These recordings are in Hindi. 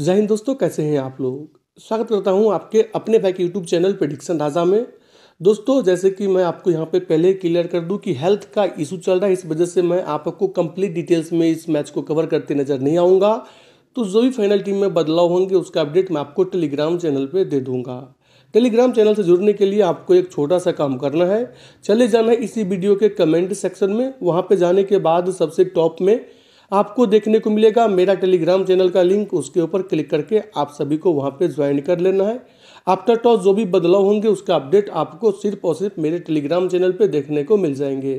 जय हिंद दोस्तों कैसे हैं आप लोग स्वागत करता हूं आपके अपने भाई के यूट्यूब चैनल प्रडिक्शन राजा में दोस्तों जैसे कि मैं आपको यहां पे पहले क्लियर कर दूं कि हेल्थ का इशू चल रहा है इस वजह से मैं आपको कंप्लीट डिटेल्स में इस मैच को कवर करते नजर नहीं आऊँगा तो जो भी फाइनल टीम में बदलाव होंगे उसका अपडेट मैं आपको टेलीग्राम चैनल पर दे दूँगा टेलीग्राम चैनल से जुड़ने के लिए आपको एक छोटा सा काम करना है चले जाना है इसी वीडियो के कमेंट सेक्शन में वहाँ पर जाने के बाद सबसे टॉप में आपको देखने को मिलेगा मेरा टेलीग्राम चैनल का लिंक उसके ऊपर क्लिक करके आप सभी को वहाँ पे ज्वाइन कर लेना है आफ्टर टॉस जो भी बदलाव होंगे उसका अपडेट आपको सिर्फ और सिर्फ मेरे टेलीग्राम चैनल पर देखने को मिल जाएंगे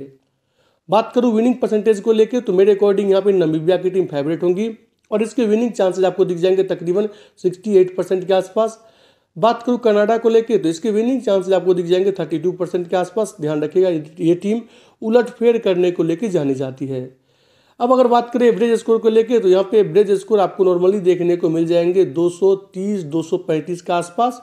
बात करूँ विनिंग परसेंटेज को लेकर तो मेरे अकॉर्डिंग यहाँ पर नमीबिया की टीम फेवरेट होंगी और इसके विनिंग चांसेज आपको दिख जाएंगे तकरीबन सिक्सटी परसेंट के आसपास बात करूँ कनाडा को लेकर तो इसके विनिंग चांसेज आपको दिख जाएंगे 32 परसेंट के आसपास ध्यान रखिएगा ये टीम उलट फेर करने को लेकर जानी जाती है अब अगर बात करें एवरेज स्कोर को लेकर तो यहाँ पे एवरेज स्कोर आपको नॉर्मली देखने को मिल जाएंगे 230 235 के आसपास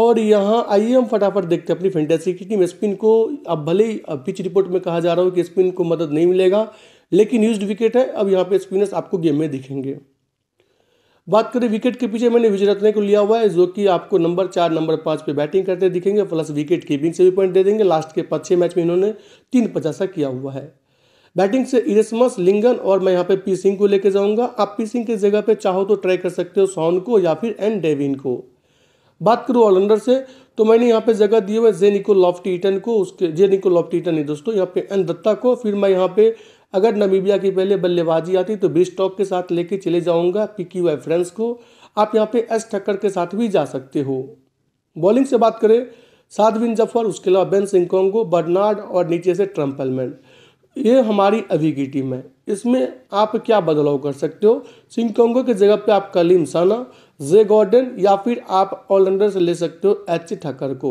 और यहाँ आइए हम फटाफट देखते हैं अपनी फेंटेसी की टीम स्पिन को अब भले ही पिच रिपोर्ट में कहा जा रहा हो कि स्पिन को मदद नहीं मिलेगा लेकिन यूज विकेट है अब यहाँ पे स्पिनर्स आपको गेम में दिखेंगे बात करें विकेट के पीछे मैंने विजय रत्ने को लिया हुआ है जो कि आपको नंबर चार नंबर पाँच पे बैटिंग करते दिखेंगे प्लस विकेट कीपिंग से भी पॉइंट दे देंगे लास्ट के पाँच छः मैच में इन्होंने तीन पचासा किया हुआ है बैटिंग से इरेसमस लिंगन और मैं यहाँ पे पी सिंह को लेके जाऊंगा आप पी सिंह की जगह पे चाहो तो ट्राई कर सकते हो सॉन को या फिर एन डेविन को बात करूँ ऑलराउंडर से तो मैंने यहाँ पे जगह दी हुई जे निको ईटन को उसके जे निको ईटन है दोस्तों यहाँ पे एन दत्ता को फिर मैं यहाँ पे अगर नमीबिया की पहले बल्लेबाजी आती तो बीस टॉक के साथ लेके चले जाऊंगा पिकी वाई फ्रेंड्स को आप यहाँ पे एस ठक्कर के साथ भी जा सकते हो बॉलिंग से बात करें साधविन जफर उसके अलावा बेन सिंकोंगो बर्नार्ड और नीचे से ट्रम्पलमेंट ये हमारी अभी की टीम है इसमें आप क्या बदलाव कर सकते हो सिंकोंगो की जगह पे आप कलीम साना जे गॉर्डन या फिर आप ऑलराउंडर से ले सकते हो एच ठक्कर को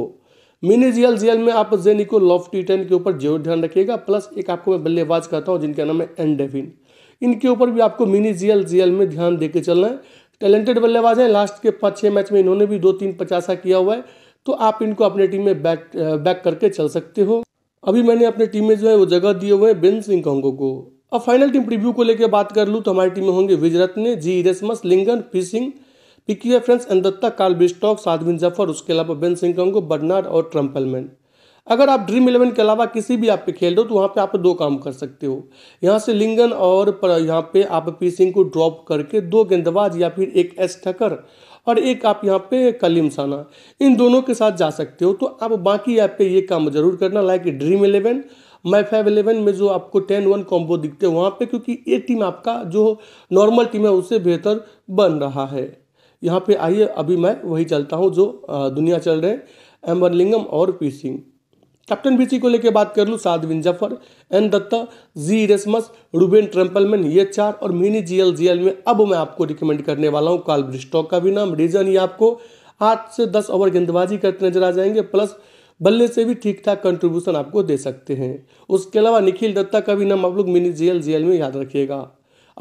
मिनी जीएल जीएल में आप जे निको लॉफ्टी टेन के ऊपर जरूर ध्यान रखिएगा प्लस एक आपको मैं बल्लेबाज कहता हूँ जिनका नाम है एन इनके ऊपर भी आपको मिनी जीएल जीएल में ध्यान दे के चलना है टैलेंटेड बल्लेबाज है लास्ट के पाँच छः मैच में इन्होंने भी दो तीन पचासा किया हुआ है तो आप इनको अपने टीम में बैक बैक करके चल सकते हो अभी मैंने अपने टीम में जो है वो जगह दिए हुए हैं बेन सिंह कॉन्गो को अब फाइनल टीम प्रीव्यू को लेकर बात कर लूँ तो हमारी टीम में होंगे विजरत्ने जी रेसमस लिंगन फिशिंग पिकिया फ्रेंड्स एंड दत्ता काल बिस्टॉक सादविन जफर उसके अलावा बेन सिंह कॉन्गो बर्नार्ड और ट्रम्पलमैन अगर आप ड्रीम इलेवन के अलावा किसी भी आप पे खेल रहे हो तो वहाँ पे आप दो काम कर सकते हो यहाँ से लिंगन और यहाँ पे आप पी सिंह को ड्रॉप करके दो गेंदबाज या फिर एक एस ठकर और एक आप यहाँ पे कलीम साना इन दोनों के साथ जा सकते हो तो आप बाकी ऐप पे ये काम जरूर करना like dream eleven my five eleven में जो आपको टेन वन कॉम्बो दिखते हैं वहाँ पे क्योंकि ये टीम आपका जो नॉर्मल टीम है उससे बेहतर बन रहा है यहाँ पे आइए अभी मैं वही चलता हूँ जो दुनिया चल रहे हैं लिंगम और पी सिंह कैप्टन बीसी को लेकर बात कर लूँ Sadhwin Zafar N Datta ji Rasmus Ruben ट्रेम्पलमैन ये चार और मिनी जीएल जीएल में अब मैं आपको रिकमेंड करने वाला हूँ काल ब्रिस्टॉक का भी नाम रीजन ये आपको आठ से दस ओवर गेंदबाजी करते नजर आ जाएंगे प्लस बल्ले से भी ठीक ठाक कंट्रीब्यूशन आपको दे सकते हैं उसके अलावा निखिल दत्ता का भी नाम आप लोग मिनी जीएल जीएल में याद रखिएगा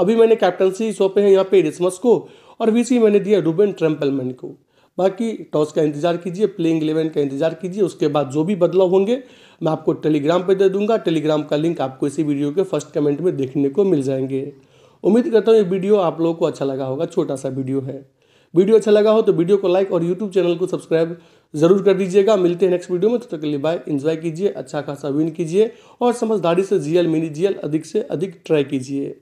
अभी मैंने कैप्टनसी सौंपे हैं यहाँ पे रिसमस को और वीसी मैंने दिया रूबेन ट्रेम्पलमेन को बाकी टॉस का इंतज़ार कीजिए प्लेइंग इलेवन का इंतज़ार कीजिए उसके बाद जो भी बदलाव होंगे मैं आपको टेलीग्राम पर दे दूंगा टेलीग्राम का लिंक आपको इसी वीडियो के फर्स्ट कमेंट में देखने को मिल जाएंगे उम्मीद करता हूँ ये वीडियो आप लोगों को अच्छा लगा होगा छोटा सा वीडियो है वीडियो अच्छा लगा हो तो वीडियो को लाइक और यूट्यूब चैनल को सब्सक्राइब जरूर कर दीजिएगा मिलते हैं नेक्स्ट वीडियो में तब तो तक के लिए बाय इंजॉय कीजिए अच्छा खासा विन कीजिए और समझदारी से जीएल मिनी जीएल अधिक से अधिक ट्राई कीजिए